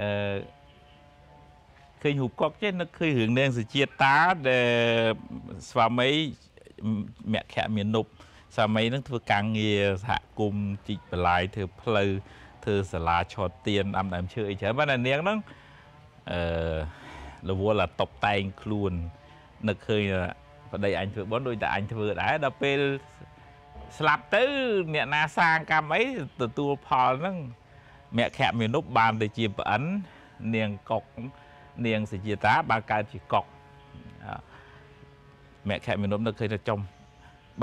អឺឃើញរូបគាត់ចេះនឹកឃើញរឿងនាងសុជាតាដែលស្វាមីមគ្គមានុបស្វាមីនឹង ធ្វើការងារសហគមន៍ជីកបលាយធ្វើផ្លូវធ្វើសាលាឆោតទៀនអាំដើមឈើអីច្រើនបានតែនាងហ្នឹងអឺរវល់តែតបតែងខ្លួននឹកឃើញប្តីអញធ្វើបន់ដូចតែអញធ្វើដែរដល់ពេលស្លាប់ទៅអ្នកណាសាងកម្មអីទទួលផលហ្នឹងមគ្គមានុបបានទៅជាប្អិននាងកុកនាងសជាតា បានកើតជាកុកមគ្គមានុបនៅឃើញថាចំ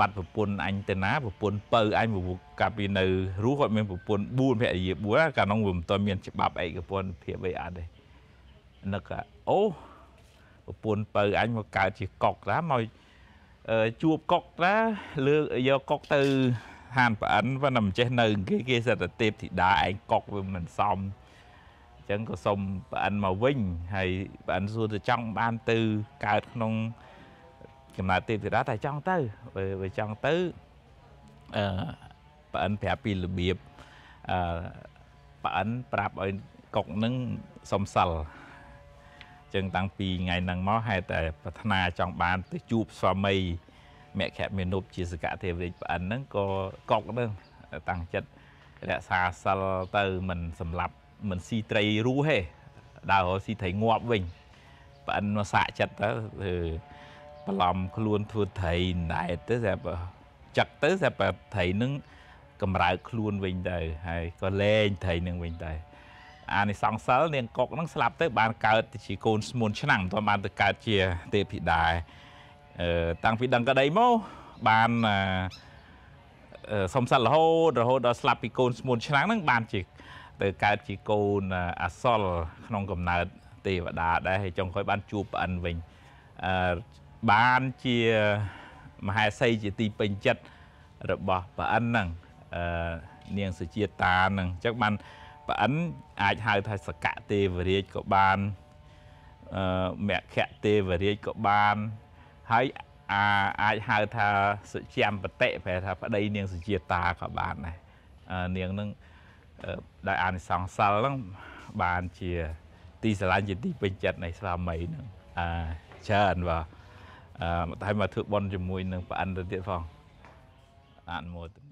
បាត់ប្រពន្ធអញទៅណា ប្រពន្ធពៅអញពពុះកាលពីនៅរស់គាត់មានប្រពន្ធ4ភរិយា4កាលនោះវាមិនទាន់មានច្បាប់ឯកពន្ធភាពអីអត់ទេនឹកអូប្រពន្ធពៅអញមកកើតជាកុកតាមកជួបកុកតាលើយកកុកទៅឋានប្រអិនប៉ុន្តែមិនចេះនៅគេគេសិតតែទេពធីតាឯងកុកវាមិនសមអញ្ចឹងក៏សុំប្រអិនមកវិញហើយប្រអិនសួរទៅចង់បានទៅកើតក្នុងកំណើតទេពធីតាតែចង់ទៅបើចង់ទៅអឺប្រអិនប្រាប់ពីរបៀបអឺប្រអិនប្រាប់ឲ្យកុកនឹងសុំសិលចឹងតាំងពីថ្ងៃហ្នឹងមកហេតុតែប្រាថ្នាចង់បានទៅជួបស្វាមីមគ្គមានុបជាសកទេវរាជប្អិនហ្នឹងក៏កប់ហ្នឹងតាំងចិត្តរក្សាសិលទៅមិនសម្លាប់មិនស៊ីត្រីរស់ទេដើររកស៊ីត្រីងាប់វិញប្អិនមកសាក់ចិត្តទៅគឺបន្លំខ្លួនធ្វើត្រីណែតទៅស្រាប់ចឹកទៅស្រាប់ត្រីនឹងកម្រើកខ្លួនវិញទៅហើយក៏លែងត្រីនឹងវិញទៅអានិសង្សិលនាងកុកនឹងស្លាប់ទៅ បានកើតជាកូនស្មួនឆ្នាំមិនទាន់បានទៅកើតជាទេពធីតាតាំងពីដឹងក្តីមកបានសុំសັດរហូតរហូតដល់ស្លាប់ពីកូនស្មួនឆ្នាំងហ្នឹងបានជាទៅកើតជាកូនអសលក្នុងកំណើតទេវតាដែរហើយចុងក្រោយបានជួបប្អិនវិញអឺបានជាមហេសីជាទីពេញចិត្តរបស់ប្អិនហ្នឹងអឺនាងសុជាតាហ្នឹងអញ្ចឹងបានប្អិនអាចហៅថាសកៈទេវរាជក៏បានអឺមគ្គទេវរាជក៏បានហើយអាអាចហៅថាសុជាមបតិប្រែថា ប្តីនាងសុជាតាក៏បានដែរនាងនឹងដោយអានិសង្សសិលហ្នឹងបានជា ទីស្រឡាញ់ជាទីពេញចិត្តនៃស្វាមីហ្នឹងអាច្រើនបាទអឺតែមកធ្វើបន់ជាមួយនឹងប្អិនទៅទៀតផងអនុមោទនា